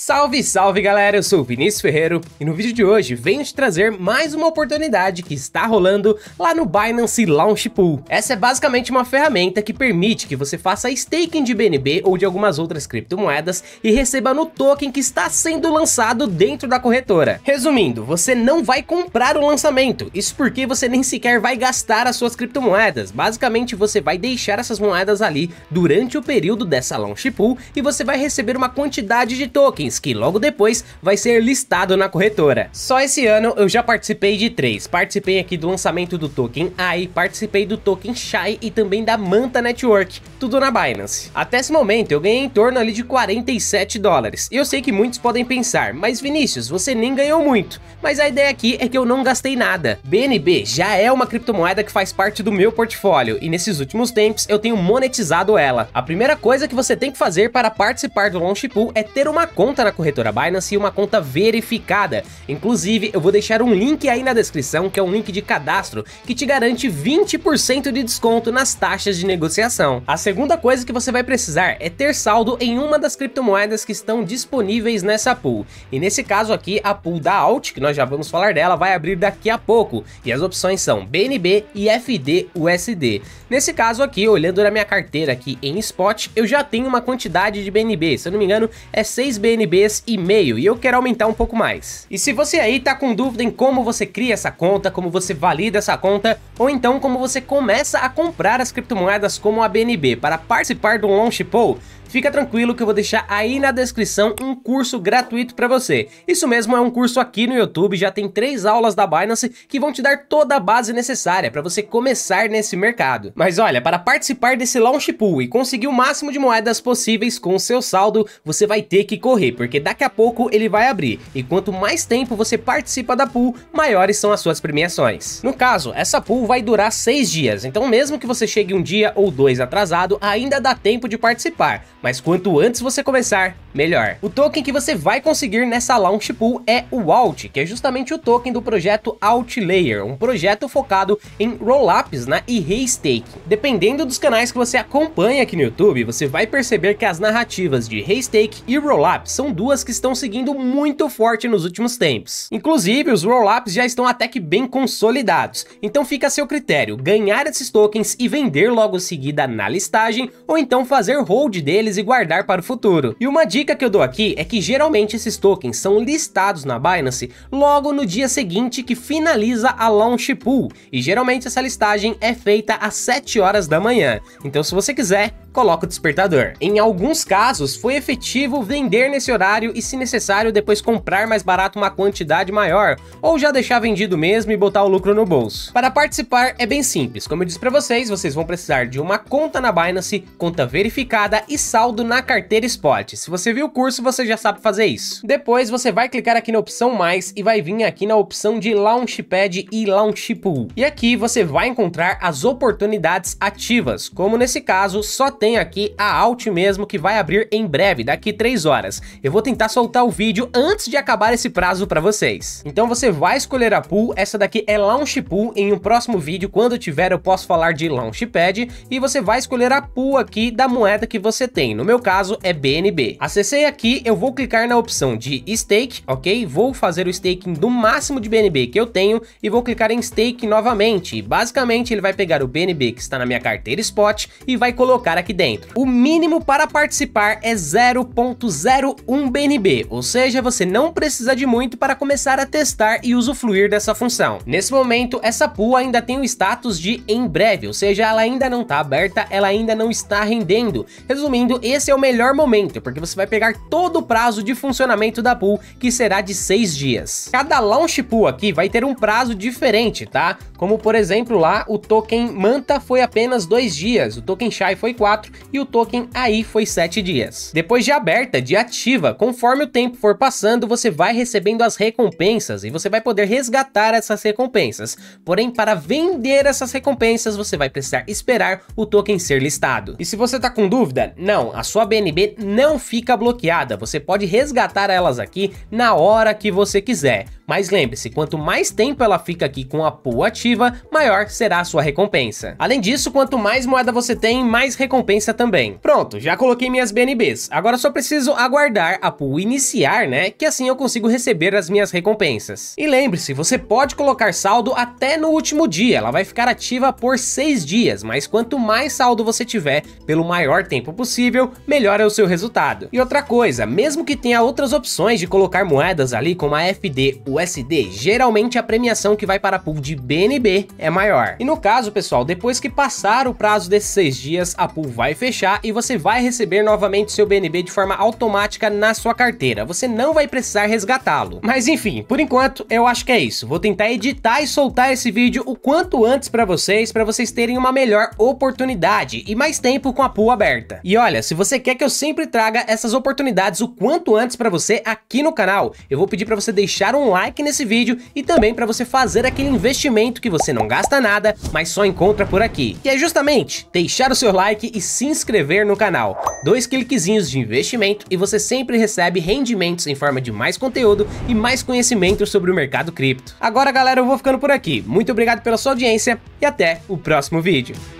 Salve, salve galera, eu sou o Vinícius Ferreiro e no vídeo de hoje venho te trazer mais uma oportunidade que está rolando lá no Binance Launch Pool. Essa é basicamente uma ferramenta que permite que você faça staking de BNB ou de algumas outras criptomoedas e receba no token que está sendo lançado dentro da corretora. Resumindo, você não vai comprar o lançamento, isso porque você nem sequer vai gastar as suas criptomoedas, basicamente você vai deixar essas moedas ali durante o período dessa Launch Pool e você vai receber uma quantidade de tokens itens que logo depois vai ser listado na corretora. Só esse ano eu já participei de três. Participei aqui do lançamento do token AI, participei do token Shy e também da Manta Network, tudo na Binance. Até esse momento eu ganhei em torno ali de 47 dólares. E eu sei que muitos podem pensar, mas Vinícius, você nem ganhou muito. Mas a ideia aqui é que eu não gastei nada. BNB já é uma criptomoeda que faz parte do meu portfólio e nesses últimos tempos eu tenho monetizado ela. A primeira coisa que você tem que fazer para participar do Launch Pool é ter uma conta conta na corretora Binance e uma conta verificada. Inclusive, eu vou deixar um link aí na descrição, que é um link de cadastro, que te garante 20% de desconto nas taxas de negociação. A segunda coisa que você vai precisar é ter saldo em uma das criptomoedas que estão disponíveis nessa pool. E nesse caso aqui, a pool da Alt, que nós já vamos falar dela, vai abrir daqui a pouco. E as opções são BNB e FDUSD. Nesse caso aqui, olhando na minha carteira aqui em spot, eu já tenho uma quantidade de BNB, se eu não me engano, é 6 BNB NBs e meio e eu quero aumentar um pouco mais. E se você aí tá com dúvida em como você cria essa conta, como você valida essa conta, ou então como você começa a comprar as criptomoedas como a BNB para participar do Launch Pool, fica tranquilo que eu vou deixar aí na descrição um curso gratuito para você. Isso mesmo, é um curso aqui no YouTube, já tem três aulas da Binance que vão te dar toda a base necessária para você começar nesse mercado. Mas olha, para participar desse launch pool e conseguir o máximo de moedas possíveis com o seu saldo, você vai ter que correr, porque daqui a pouco ele vai abrir, e quanto mais tempo você participa da pool, maiores são as suas premiações. No caso, essa pool vai durar seis dias, então mesmo que você chegue um dia ou dois atrasado, ainda dá tempo de participar, mas quanto antes você começar, melhor. O token que você vai conseguir nessa Launch Pool é o ALT, que é justamente o token do projeto Outlayer, um projeto focado em roll-ups né, e restake. Dependendo dos canais que você acompanha aqui no YouTube, você vai perceber que as narrativas de restake e roll-up são duas que estão seguindo muito forte nos últimos tempos. Inclusive, os roll-ups já estão até que bem consolidados, então fica a seu critério ganhar esses tokens e vender logo em seguida na listagem, ou então fazer hold deles e guardar para o futuro. E uma dica que eu dou aqui é que geralmente esses tokens são listados na Binance logo no dia seguinte que finaliza a launch pool, e geralmente essa listagem é feita às 7 horas da manhã. Então se você quiser, coloca o despertador. Em alguns casos, foi efetivo vender nesse horário e, se necessário, depois comprar mais barato uma quantidade maior, ou já deixar vendido mesmo e botar o lucro no bolso. Para participar é bem simples, como eu disse para vocês, vocês vão precisar de uma conta na Binance, conta verificada e saldo na carteira Spot. Se você viu o curso, você já sabe fazer isso. Depois você vai clicar aqui na opção mais e vai vir aqui na opção de Launchpad e Launchpool. E aqui você vai encontrar as oportunidades ativas, como nesse caso só tem tem aqui a Alt mesmo, que vai abrir em breve, daqui 3 horas. Eu vou tentar soltar o vídeo antes de acabar esse prazo para vocês. Então você vai escolher a pool, essa daqui é Launch Pool, em um próximo vídeo, quando tiver eu posso falar de Launchpad, e você vai escolher a pool aqui da moeda que você tem, no meu caso é BNB. Acessei aqui, eu vou clicar na opção de Stake, ok? Vou fazer o staking do máximo de BNB que eu tenho e vou clicar em Stake novamente. Basicamente ele vai pegar o BNB que está na minha carteira Spot e vai colocar aqui aqui dentro. O mínimo para participar é 0.01 BNB, ou seja, você não precisa de muito para começar a testar e usufruir dessa função. Nesse momento, essa pool ainda tem o status de em breve, ou seja, ela ainda não está aberta, ela ainda não está rendendo. Resumindo, esse é o melhor momento, porque você vai pegar todo o prazo de funcionamento da pool, que será de 6 dias. Cada launch pool aqui vai ter um prazo diferente, tá? Como por exemplo lá, o token Manta foi apenas 2 dias, o token Shy foi 4, 4 e o token aí foi 7 dias. Depois de aberta, de ativa, conforme o tempo for passando, você vai recebendo as recompensas e você vai poder resgatar essas recompensas. Porém, para vender essas recompensas, você vai precisar esperar o token ser listado. E se você tá com dúvida, não, a sua BNB não fica bloqueada, você pode resgatar elas aqui na hora que você quiser. Mas lembre-se, quanto mais tempo ela fica aqui com a pool ativa, maior será a sua recompensa. Além disso, quanto mais moeda você tem, mais recompensa também. Pronto, já coloquei minhas BNBs. Agora só preciso aguardar a pool iniciar, né? Que assim eu consigo receber as minhas recompensas. E lembre-se, você pode colocar saldo até no último dia. Ela vai ficar ativa por 6 dias, mas quanto mais saldo você tiver, pelo maior tempo possível, melhor é o seu resultado. E outra coisa, mesmo que tenha outras opções de colocar moedas ali, como a FD, o USD, geralmente a premiação que vai para pool de BNB é maior. E no caso, pessoal, depois que passar o prazo desses seis dias, a pool vai fechar e você vai receber novamente seu BNB de forma automática na sua carteira. Você não vai precisar resgatá-lo. Mas enfim, por enquanto, eu acho que é isso. Vou tentar editar e soltar esse vídeo o quanto antes para vocês, para vocês terem uma melhor oportunidade e mais tempo com a pool aberta. E olha, se você quer que eu sempre traga essas oportunidades o quanto antes para você aqui no canal, eu vou pedir para você deixar um like like nesse vídeo e também para você fazer aquele investimento que você não gasta nada, mas só encontra por aqui, que é justamente deixar o seu like e se inscrever no canal. Dois cliquezinhos de investimento e você sempre recebe rendimentos em forma de mais conteúdo e mais conhecimento sobre o mercado cripto. Agora galera, eu vou ficando por aqui, muito obrigado pela sua audiência e até o próximo vídeo.